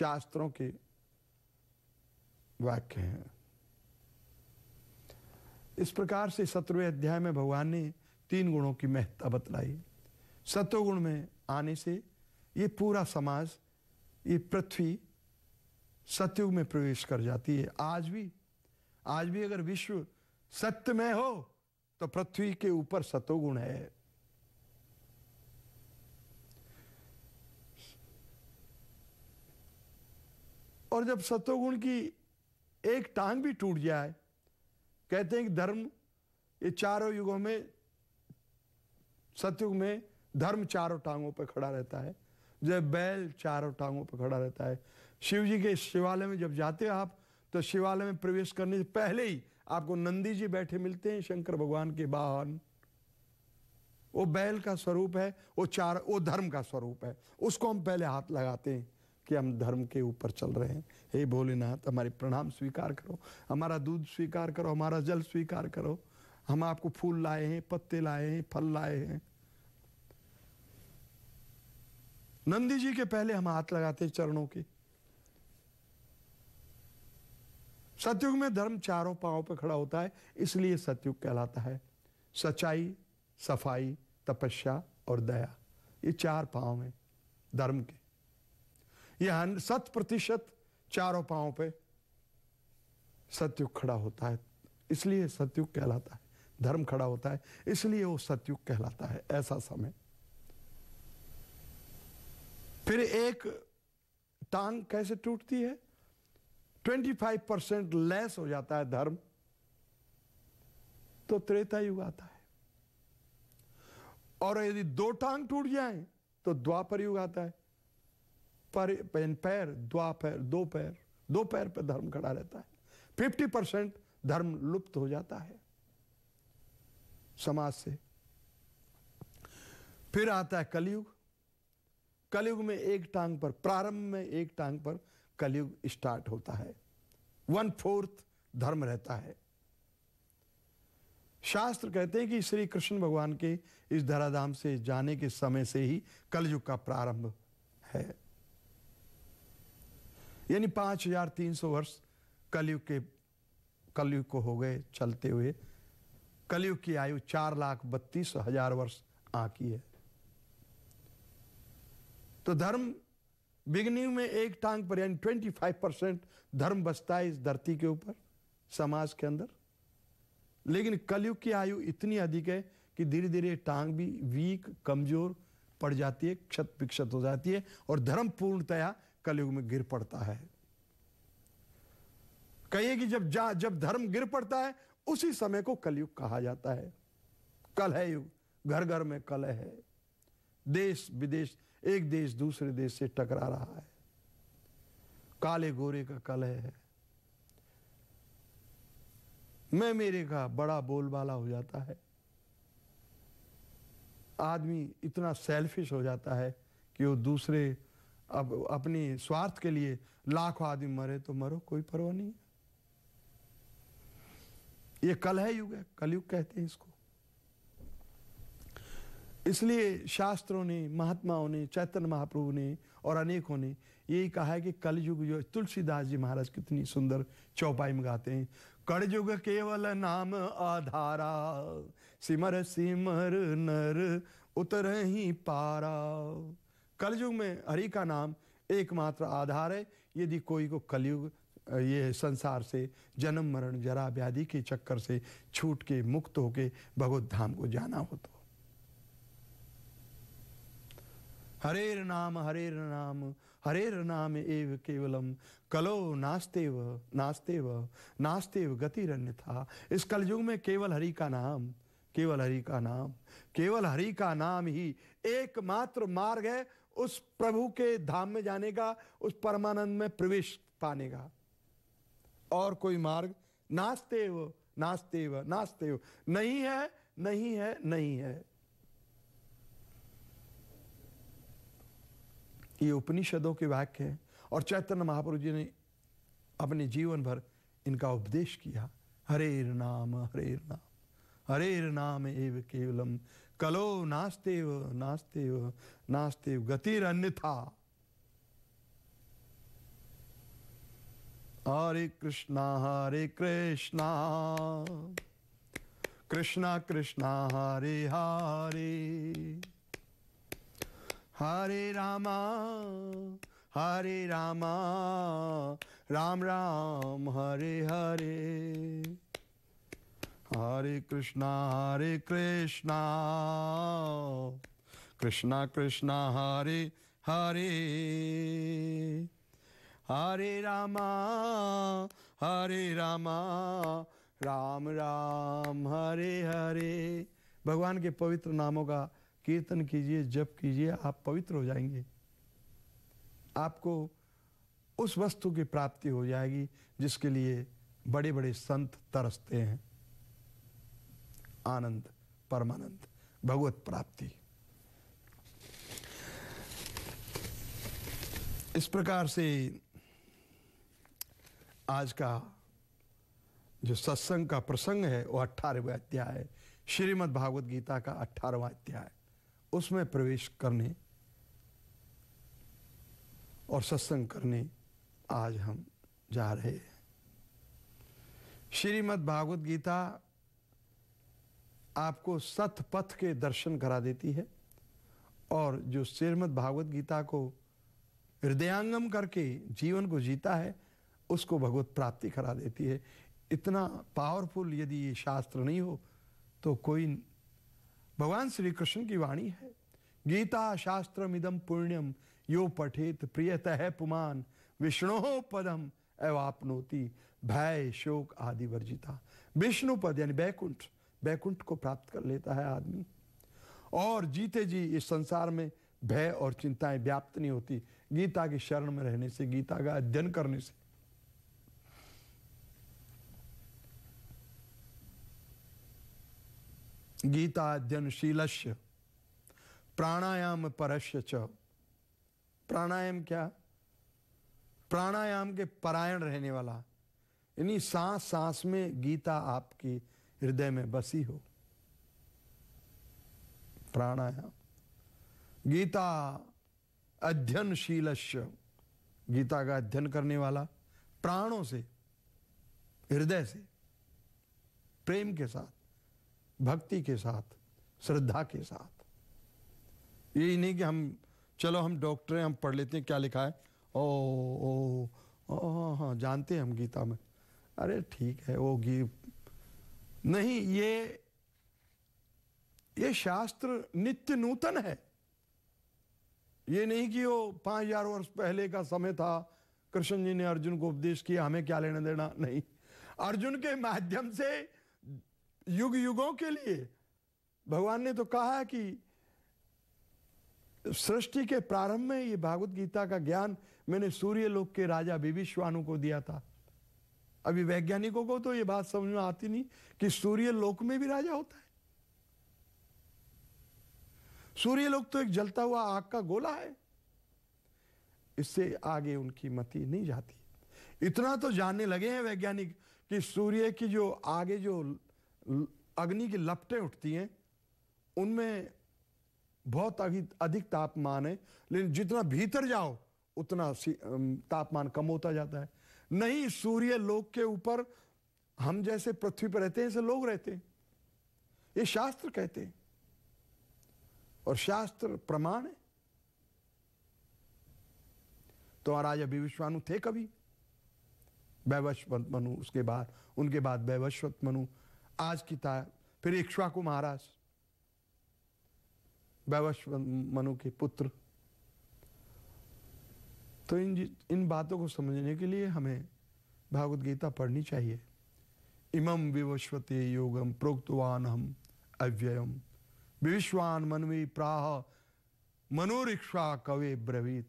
शास्त्रों के वाक्य हैं इस प्रकार से सत्रवे अध्याय में भगवान ने तीन गुणों की महत्ता बतलाई सत्वगुण में आने से ये पूरा समाज ये पृथ्वी सत्युग में प्रवेश कर जाती है आज भी आज भी अगर विश्व सत्य में हो तो पृथ्वी के ऊपर सतोगुण है और जब सत्वगुण की एक टांग भी टूट जाए कहते हैं कि धर्म ये चारों युगों में सत्युग में धर्म चारों टांगों पर खड़ा रहता है जो बैल चारों टांगों पर खड़ा रहता है शिव जी के शिवालय में जब जाते हो आप तो शिवालय में प्रवेश करने से पहले ही आपको नंदी जी बैठे मिलते हैं शंकर भगवान के वाहन वो बैल का स्वरूप है वो चार वो धर्म का स्वरूप है उसको हम पहले हाथ लगाते हैं कि हम धर्म के ऊपर चल रहे हैं हे भोलेनाथ हमारे प्रणाम स्वीकार करो हमारा दूध स्वीकार करो हमारा जल स्वीकार करो हम आपको फूल लाए हैं पत्ते लाए हैं फल लाए हैं नंदी जी के पहले हम हाथ लगाते चरणों के सतयुग में धर्म चारों पांव पर खड़ा होता है इसलिए सतयुग कहलाता है सच्चाई सफाई तपस्या और दया ये चार पांव हैं धर्म के यह शत प्रतिशत चारों पांव पे सत्युग खड़ा होता है इसलिए सत्युग कहलाता है धर्म खड़ा होता है इसलिए वो सत्युग कहलाता है ऐसा समय फिर एक टांग कैसे टूटती है 25 परसेंट लेस हो जाता है धर्म तो त्रेता युग आता है और यदि दो टांग टूट जाए तो द्वापर युग आता है पर पैर द्वा पैर दो पैर दो पैर पर धर्म खड़ा रहता है फिफ्टी परसेंट धर्म लुप्त हो जाता है समाज से फिर आता है कलयुग कलयुग में एक टांग पर प्रारंभ में एक टांग पर कलयुग स्टार्ट होता है वन फोर्थ धर्म रहता है शास्त्र कहते हैं कि श्री कृष्ण भगवान के इस धराधाम से जाने के समय से ही कलयुग का प्रारंभ है यानी पाँच हजार तीन सौ वर्ष कलयुग के कलयुग को हो गए चलते हुए कलयुग की आयु चार लाख बत्तीस हजार वर्ष आकी है तो धर्म बिगनिंग में एक टांग पर यानी ट्वेंटी फाइव परसेंट धर्म बचता है इस धरती के ऊपर समाज के अंदर लेकिन कलयुग की आयु इतनी अधिक है कि धीरे धीरे टांग भी वीक कमजोर पड़ जाती है क्षत विक्षत हो जाती है और धर्म पूर्णतया कलयुग में गिर पड़ता है कहिए कि जब जा जब धर्म गिर पड़ता है उसी समय को कलयुग कहा जाता है कल है युग घर घर में कल है देश विदेश एक देश दूसरे देश से टकरा रहा है काले गोरे का कल है मैं मेरे का बड़ा बोलबाला हो जाता है आदमी इतना सेल्फिश हो जाता है कि वो दूसरे अब अपनी स्वार्थ के लिए लाखों आदमी मरे तो मरो कोई परवाह नहीं है ये कल है युग है कलयुग कहते हैं इसको इसलिए शास्त्रों ने महात्माओं ने चैतन्य महाप्रभु ने और अनेकों ने यही कहा है कि कलयुग जो तुलसीदास जी महाराज कितनी सुंदर चौपाई में गाते हैं कड़युग केवल नाम आधारा सिमर सिमर नर उतर ही पारा कलयुग में हरि का नाम एकमात्र आधार है यदि कोई को कलयुग ये संसार से जन्म मरण जरा व्याधि के चक्कर से छूट के मुक्त होके भगवत धाम को जाना हो तो हरेर नाम हरेर नाम हरेर नाम एव केवलम कलो नास्ते व नास्ते व नास्ते व गतिरण्य था इस कलयुग में केवल हरि का नाम केवल हरि का नाम केवल हरि का नाम ही एकमात्र मार्ग है उस प्रभु के धाम में जाने का उस परमानंद में प्रवेश पाने का और कोई मार्ग नास्ते वो नास्ते वो नास्ते वो नहीं है नहीं है नहीं है ये उपनिषदों के वाक्य हैं और चैतन्य महापुरुष जी ने अपने जीवन भर इनका उपदेश किया हरे नाम हरे नाम हरे नाम एव केवलम कलो नास्ते व नास्ते व नास्ते गतिर था हरे कृष्णा हरे कृष्णा कृष्णा कृष्णा हरे हरे हरे रामा हरे रामा राम राम हरे हरे हरे कृष्णा हरे कृष्णा कृष्णा कृष्णा हरे हरे हरे रामा हरे रामा राम राम हरे हरे भगवान के पवित्र नामों का कीर्तन कीजिए जप कीजिए आप पवित्र हो जाएंगे आपको उस वस्तु की प्राप्ति हो जाएगी जिसके लिए बड़े बड़े संत तरसते हैं आनंद परमानंद भगवत प्राप्ति इस प्रकार से आज का जो सत्संग का प्रसंग है वो अट्ठारहवा अध्याय श्रीमद भागवत गीता का अट्ठारहवा अध्याय उसमें प्रवेश करने और सत्संग करने आज हम जा रहे हैं श्रीमद भागवत गीता आपको सत पथ के दर्शन करा देती है और जो श्रीमद भागवत गीता को हृदयांगम करके जीवन को जीता है उसको भगवत प्राप्ति करा देती है इतना पावरफुल यदि ये शास्त्र नहीं हो तो कोई भगवान श्री कृष्ण की वाणी है गीता शास्त्र इदम पुण्यम यो पठेत है पुमान विष्णो पदम एवापनोति भय शोक आदि वर्जिता विष्णु पद यानी बैकुंठ बैकुंठ को प्राप्त कर लेता है आदमी और जीते जी इस संसार में भय और चिंताएं व्याप्त नहीं होती गीता की शरण में रहने से गीता का अध्ययन करने से गीता अध्ययन शीलश प्राणायाम परश्य च प्राणायाम क्या प्राणायाम के परायण रहने वाला यानी सांस सांस में गीता आपकी हृदय में बसी हो प्राणायाम गीता अध्ययनशील गीता का अध्ययन करने वाला प्राणों से हृदय से प्रेम के साथ भक्ति के साथ श्रद्धा के साथ यही नहीं कि हम चलो हम डॉक्टर हैं हम पढ़ लेते हैं क्या लिखा है ओ ओ ओ हाँ, हाँ, हाँ जानते हैं हम गीता में अरे ठीक है वो गी नहीं ये ये शास्त्र नित्य नूतन है ये नहीं कि वो पांच हजार वर्ष पहले का समय था कृष्ण जी ने अर्जुन को उपदेश किया हमें क्या लेना देना नहीं अर्जुन के माध्यम से युग युगों के लिए भगवान ने तो कहा है कि सृष्टि के प्रारंभ में ये भागवत गीता का ज्ञान मैंने सूर्य लोक के राजा विभिश्वानु को दिया था अभी वैज्ञानिकों को तो ये बात समझ में आती नहीं कि सूर्य लोक में भी राजा होता है सूर्य लोक तो एक जलता हुआ आग का गोला है इससे आगे उनकी मति नहीं जाती इतना तो जानने लगे हैं वैज्ञानिक कि सूर्य की जो आगे जो अग्नि की लपटें उठती हैं उनमें बहुत अधिक तापमान है लेकिन जितना भीतर जाओ उतना तापमान कम होता जाता है नहीं सूर्य लोक के ऊपर हम जैसे पृथ्वी पर रहते हैं ऐसे लोग रहते हैं ये शास्त्र कहते हैं और शास्त्र प्रमाण है तो महाराज अभी विश्वाणु थे कभी वैवस्वत मनु उसके बाद उनके बाद वैवस्वत मनु आज की था फिर इक्श्वाकु महाराज वैवस्वत मनु के पुत्र तो इन इन बातों को समझने के लिए हमें भागवत गीता पढ़नी चाहिए इमम विवश्वते योगम प्रोक्तवान हम अव्ययम विश्वान मनवी प्राह मनोरिक्षा कवे ब्रवीत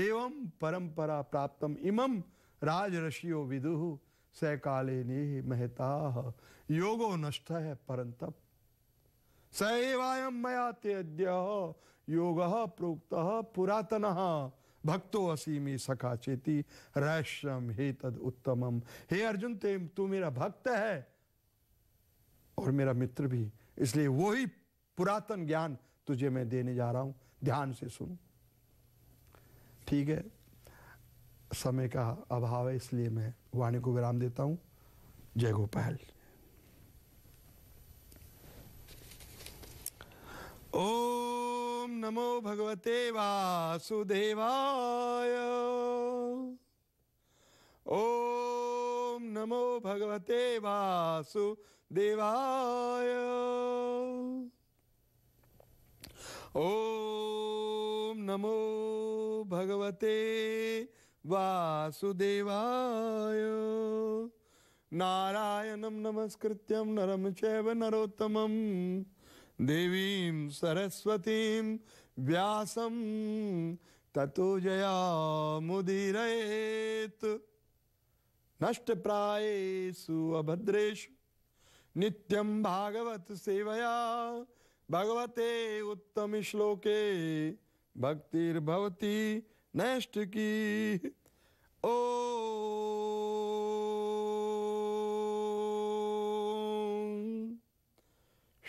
एवं परंपरा प्राप्तम इमम राजऋषियो विदुह सकाले नेह महता योगो नष्ट है परंतप सएवायम मया ते अद्य योग प्रोक्त पुरातन भक्तो असीमी सखा चेती रैश्यम हे तद उत्तमम हे अर्जुन ते तू मेरा भक्त है और मेरा मित्र भी इसलिए वही पुरातन ज्ञान तुझे मैं देने जा रहा हूं ध्यान से सुन ठीक है समय का अभाव है इसलिए मैं वाणी को विराम देता हूं जय गोपाल ओ नमो भगवते वासुदेवाय ओम नमो भगवते वासुदेवाय ओम नमो भगवते वासुदेवाय नारायणं नमस्कृत्यं नरं चैव नरोत्तमम् देवीं सरस्वतीं व्यासम ततो जया नष्ट नष्टप्रायेषु अभद्रेषु नित्यम भागवत सेवया भगवते उत्तम श्लोके भक्तिर्भवती की ओ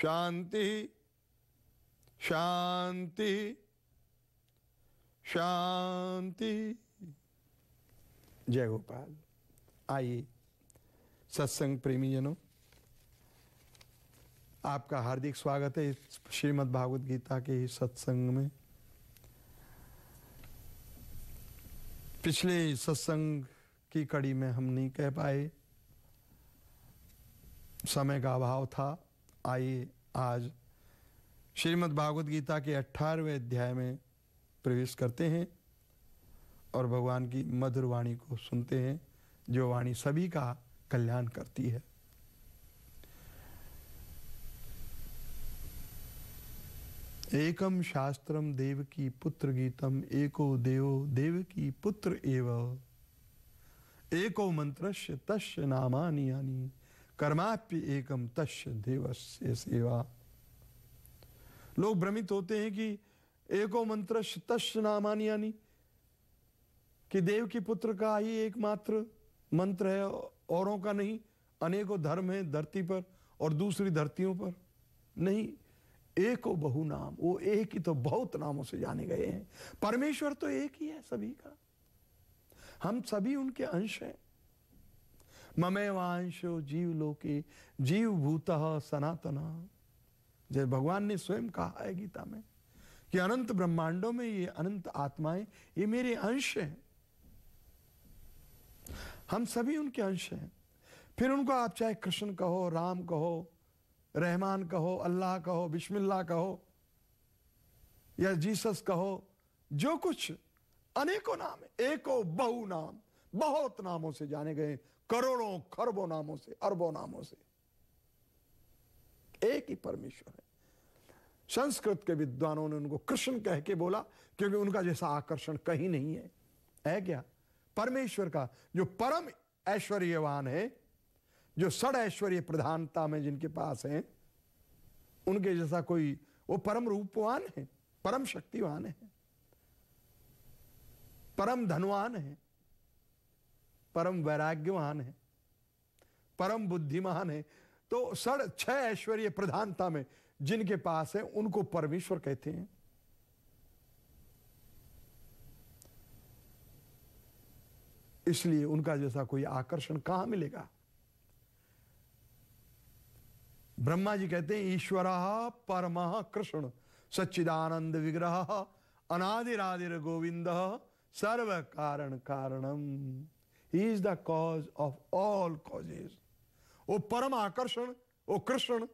शांति शांति शांति जय गोपाल आइए सत्संग प्रेमी जनों आपका हार्दिक स्वागत है श्रीमद् भागवत गीता के सत्संग में पिछले सत्संग की कड़ी में हम नहीं कह पाए समय का अभाव था आइए आज श्रीमद् भागवत गीता के अठारहवें अध्याय में प्रवेश करते हैं और भगवान की मधुर वाणी को सुनते हैं जो वाणी सभी का कल्याण करती है एकम शास्त्रम देव की पुत्र गीतम एको देव देव की पुत्र एव एको मंत्रस्य तस्य नामानि यानी कर्माप्य एकम तस्य देवस्य सेवा लोग भ्रमित होते हैं कि एको मंत्र तश नामानी यानी कि देव के पुत्र का ही एकमात्र मंत्र है औरों का नहीं अनेकों धर्म है धरती पर और दूसरी धरतियों पर नहीं एको बहु नाम वो एक ही तो बहुत नामों से जाने गए हैं परमेश्वर तो एक ही है सभी का हम सभी उनके अंश हैं ममे वांशो जीव लोके जीव भूत सनातना जैसे भगवान ने स्वयं कहा है गीता में कि अनंत ब्रह्मांडों में ये अनंत आत्माएं ये मेरे अंश हैं हम सभी उनके अंश हैं फिर उनको आप चाहे कृष्ण कहो राम कहो रहमान कहो अल्लाह कहो बिस्मिल्लाह कहो या जीसस कहो जो कुछ अनेकों नाम है एको बहु नाम बहुत नामों से जाने गए करोड़ों खरबों नामों से अरबों नामों से एक ही परमेश्वर है संस्कृत के विद्वानों ने उनको कृष्ण कह के बोला क्योंकि उनका जैसा आकर्षण कहीं नहीं है है क्या परमेश्वर का जो परम ऐश्वर्यवान है जो सड़ ऐश्वर्य प्रधानता में जिनके पास है उनके जैसा कोई वो परम रूपवान है परम शक्तिवान है परम धनवान है परम वैराग्यवान है परम बुद्धिमान है तो सर छह ऐश्वर्य प्रधानता में जिनके पास है उनको परमेश्वर कहते हैं इसलिए उनका जैसा कोई आकर्षण कहां मिलेगा ब्रह्मा जी कहते हैं ईश्वर परम कृष्ण सच्चिदानंद विग्रह अनादिरादिर गोविंद सर्व कारण कारणम ही is the cause of all causes वो परम आकर्षण वो कृष्ण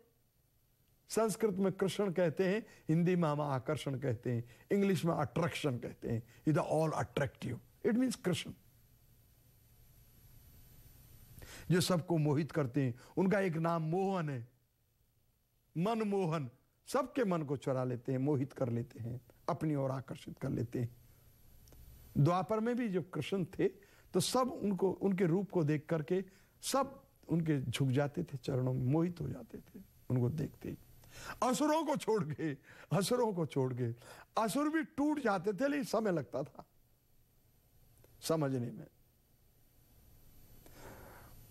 संस्कृत में कृष्ण कहते हैं हिंदी में हम आकर्षण कहते हैं इंग्लिश में अट्रैक्शन कहते हैं is all attractive it means Krishna जो सबको मोहित करते हैं उनका एक नाम मोहन है मन मोहन सबके मन को चुरा लेते हैं मोहित कर लेते हैं अपनी ओर आकर्षित कर लेते हैं द्वापर में भी जब कृष्ण थे तो सब उनको उनके रूप को देख करके सब उनके झुक जाते थे चरणों में मोहित हो जाते थे उनको देखते ही असुरों को छोड़ गए असुरों को छोड़ गए असुर भी टूट जाते थे लेकिन समय लगता था समझने में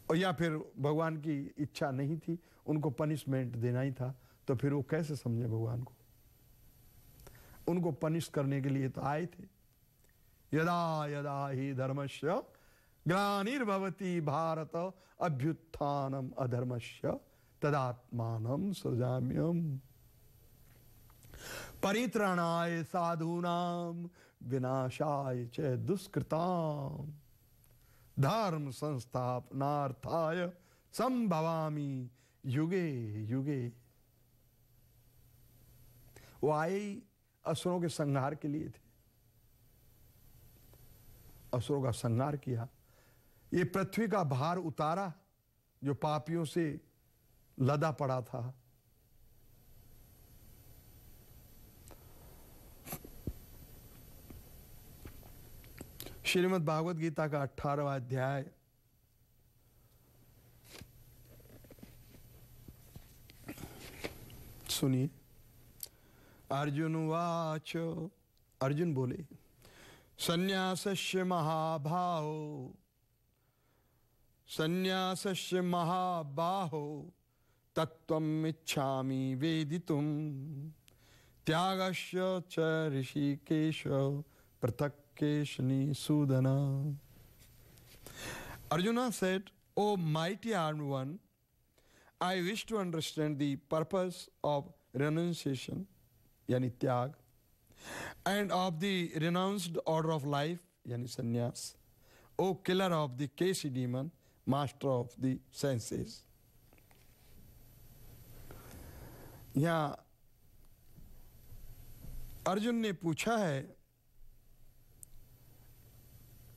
और या फिर भगवान की इच्छा नहीं थी उनको पनिशमेंट देना ही था तो फिर वो कैसे समझे भगवान को उनको पनिश करने के लिए तो आए थे यदा यदा ही धर्मश ग्लार्भवती भारत अभ्युत्थानम अधर्मश्य तदात्मान सृजाम्यम परित्रणाय साधूना विनाशाय च दुष्कृता धर्म संस्थापनार्थाय संभवामी युगे युगे वो आए असुरों के संहार के लिए थे असुरों का संहार किया ये पृथ्वी का भार उतारा जो पापियों से लदा पड़ा था श्रीमद भागवत गीता का अठारहवा अध्याय सुनिए अर्जुन वाच अर्जुन बोले संन्यास महाभाव संन्यास्य महाबाहो तत्व इच्छा वेदि त्यागश्य च ऋषिकेश पृथक केश सुदना Arjuna said O mighty armed one I wish to understand the purpose of renunciation यानी त्याग and of the renounced order of life यानी संन्यास O killer of the Keshi demon master of the sciences यहाँ अर्जुन ने पूछा है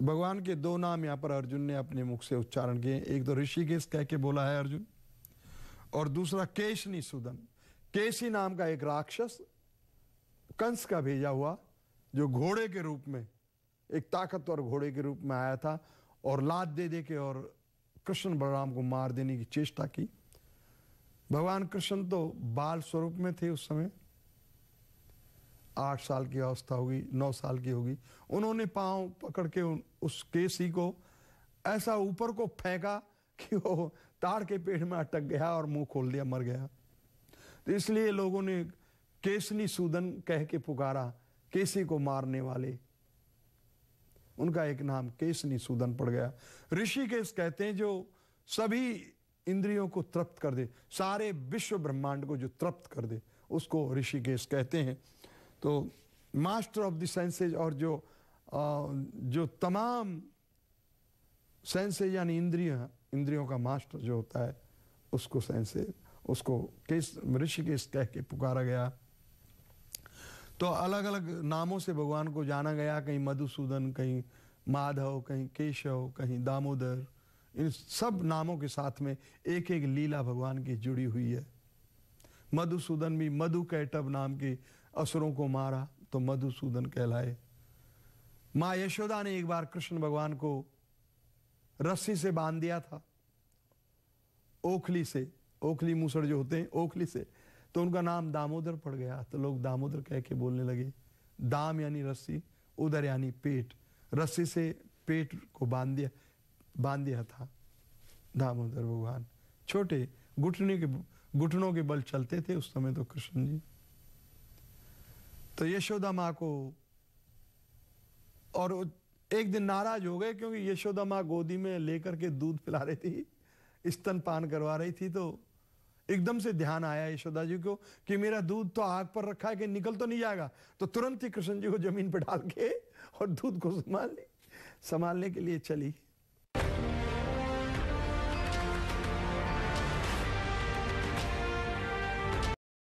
भगवान के दो नाम यहाँ पर अर्जुन ने अपने मुख से उच्चारण किए एक तो ऋषिकेश कह के बोला है अर्जुन और दूसरा केशनी सुदन केशी नाम का एक राक्षस कंस का भेजा हुआ जो घोड़े के रूप में एक ताकतवर घोड़े के रूप में आया था और लाद दे दे के और कृष्ण बलराम को मार देने की चेष्टा की भगवान कृष्ण तो बाल स्वरूप में थे उस समय आठ साल की अवस्था होगी नौ साल की होगी उन्होंने पांव पकड़ के उस केसी को ऐसा ऊपर को फेंका कि वो ताड़ के पेड़ में अटक गया और मुंह खोल दिया मर गया तो इसलिए लोगों ने केसनी सूदन कह के पुकारा केसी को मारने वाले उनका एक नाम केसनी सूदन पड़ गया ऋषि केस कहते हैं जो सभी इंद्रियों को तृप्त कर दे सारे विश्व ब्रह्मांड को जो तृप्त कर दे उसको ऋषिकेश कहते हैं तो मास्टर ऑफ द सेंसेज और जो आ, जो तमाम सेंसेज यानी इंद्रिय इंद्रियों का मास्टर जो होता है उसको सेंसेज उसको केस केस कह के पुकारा गया तो अलग अलग नामों से भगवान को जाना गया कहीं मधुसूदन कहीं माधव कहीं केशव कहीं दामोदर इन सब नामों के साथ में एक एक लीला भगवान की जुड़ी हुई है मधुसूदन भी मधु कैटव नाम के असुरों को मारा तो मधुसूदन कहलाए माँ यशोदा ने एक बार कृष्ण भगवान को रस्सी से बांध दिया था ओखली से ओखली मूसर जो होते हैं ओखली से तो उनका नाम दामोदर पड़ गया तो लोग दामोदर कह के बोलने लगे दाम यानी रस्सी उधर यानी पेट रस्सी से पेट को बांध दिया बांध दिया था दामोदर भगवान छोटे घुटने के घुटनों के बल चलते थे उस समय तो कृष्ण जी तो यशोदा माँ को और एक दिन नाराज हो गए क्योंकि यशोदा माँ गोदी में लेकर के दूध पिला रही थी स्तनपान करवा रही थी तो एकदम से ध्यान आया यशोदा जी को कि मेरा दूध तो आग पर रखा है कि निकल तो नहीं जाएगा तो तुरंत ही कृष्ण जी को जमीन पर डाल के और दूध को संभाल संभालने के लिए चली